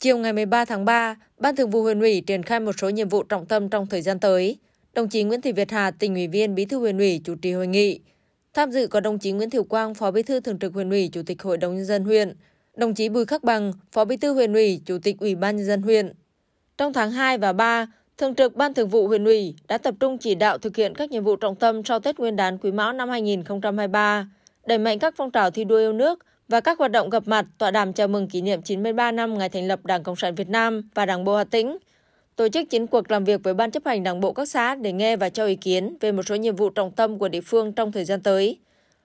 Chiều ngày 13 tháng 3, Ban Thường vụ huyện ủy triển khai một số nhiệm vụ trọng tâm trong thời gian tới. Đồng chí Nguyễn Thị Việt Hà, tỉnh ủy viên, bí thư huyện ủy chủ trì hội nghị. Tham dự có đồng chí Nguyễn Thiểu Quang, phó bí thư thường trực huyện ủy, chủ tịch hội đồng nhân dân huyện, đồng chí Bùi Khắc Bằng, phó bí thư huyện ủy, chủ tịch ủy ban nhân dân huyện. Trong tháng 2 và 3, Thường trực Ban Thường vụ huyện ủy đã tập trung chỉ đạo thực hiện các nhiệm vụ trọng tâm sau Tết Nguyên đán Quý Mão năm 2023, đẩy mạnh các phong trào thi đua yêu nước, và các hoạt động gặp mặt, tọa đàm chào mừng kỷ niệm 93 năm ngày thành lập Đảng Cộng sản Việt Nam và Đảng Bộ Hà Tĩnh, tổ chức chiến cuộc làm việc với Ban chấp hành Đảng bộ các xã để nghe và cho ý kiến về một số nhiệm vụ trọng tâm của địa phương trong thời gian tới,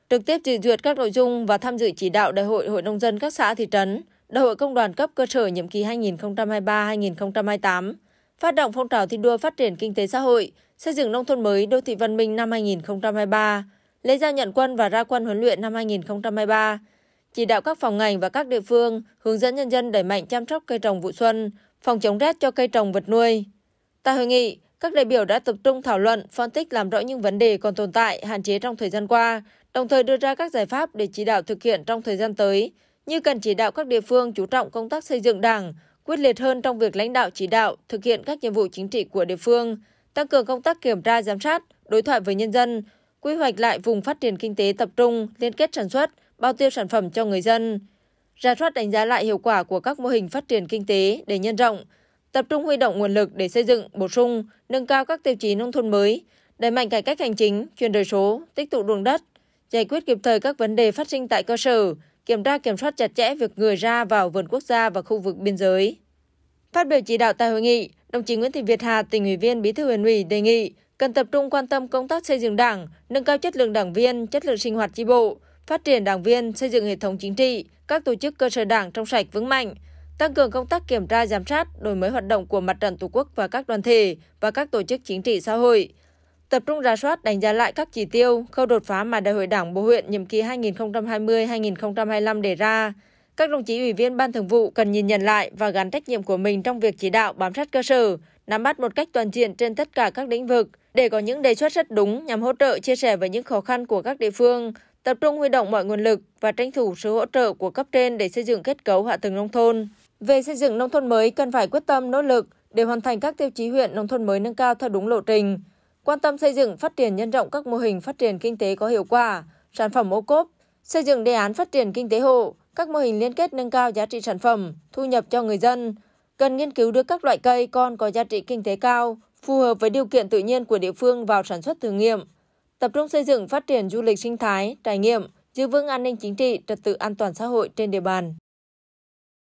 trực tiếp dự duyệt các nội dung và tham dự chỉ đạo Đại hội Hội Nông dân các xã thị trấn, Đại hội Công đoàn cấp cơ sở nhiệm kỳ 2023-2028, phát động phong trào thi đua phát triển kinh tế xã hội, xây dựng nông thôn mới đô thị văn minh năm 2023, lễ giao nhận quân và ra quân huấn luyện năm 2023, chỉ đạo các phòng ngành và các địa phương hướng dẫn nhân dân đẩy mạnh chăm sóc cây trồng vụ xuân, phòng chống rét cho cây trồng vật nuôi. Tại hội nghị, các đại biểu đã tập trung thảo luận, phân tích làm rõ những vấn đề còn tồn tại, hạn chế trong thời gian qua, đồng thời đưa ra các giải pháp để chỉ đạo thực hiện trong thời gian tới, như cần chỉ đạo các địa phương chú trọng công tác xây dựng Đảng, quyết liệt hơn trong việc lãnh đạo chỉ đạo, thực hiện các nhiệm vụ chính trị của địa phương, tăng cường công tác kiểm tra giám sát, đối thoại với nhân dân, quy hoạch lại vùng phát triển kinh tế tập trung, liên kết sản xuất, bao tiêu sản phẩm cho người dân, ra soát đánh giá lại hiệu quả của các mô hình phát triển kinh tế để nhân rộng, tập trung huy động nguồn lực để xây dựng, bổ sung, nâng cao các tiêu chí nông thôn mới, đẩy mạnh cải cách hành chính, chuyển đổi số, tích tụ ruộng đất, giải quyết kịp thời các vấn đề phát sinh tại cơ sở, kiểm tra kiểm soát chặt chẽ việc người ra vào vườn quốc gia và khu vực biên giới. Phát biểu chỉ đạo tại hội nghị, đồng chí Nguyễn Thị Việt Hà, tỉnh ủy viên Bí thư huyện ủy đề nghị cần tập trung quan tâm công tác xây dựng Đảng, nâng cao chất lượng đảng viên, chất lượng sinh hoạt chi bộ, phát triển đảng viên, xây dựng hệ thống chính trị, các tổ chức cơ sở đảng trong sạch vững mạnh, tăng cường công tác kiểm tra giám sát, đổi mới hoạt động của mặt trận Tổ quốc và các đoàn thể và các tổ chức chính trị xã hội, tập trung rà soát đánh giá lại các chỉ tiêu, khâu đột phá mà Đại hội Đảng Bộ huyện nhiệm kỳ 2020-2025 đề ra. Các đồng chí ủy viên ban thường vụ cần nhìn nhận lại và gắn trách nhiệm của mình trong việc chỉ đạo bám sát cơ sở, nắm bắt một cách toàn diện trên tất cả các lĩnh vực để có những đề xuất rất đúng nhằm hỗ trợ chia sẻ với những khó khăn của các địa phương, tập trung huy động mọi nguồn lực và tranh thủ sự hỗ trợ của cấp trên để xây dựng kết cấu hạ tầng nông thôn. Về xây dựng nông thôn mới cần phải quyết tâm nỗ lực để hoàn thành các tiêu chí huyện nông thôn mới nâng cao theo đúng lộ trình, quan tâm xây dựng phát triển nhân rộng các mô hình phát triển kinh tế có hiệu quả, sản phẩm ô cốp, xây dựng đề án phát triển kinh tế hộ, các mô hình liên kết nâng cao giá trị sản phẩm, thu nhập cho người dân, cần nghiên cứu đưa các loại cây con có giá trị kinh tế cao, phù hợp với điều kiện tự nhiên của địa phương vào sản xuất thử nghiệm, tập trung xây dựng phát triển du lịch sinh thái trải nghiệm giữ vững an ninh chính trị trật tự an toàn xã hội trên địa bàn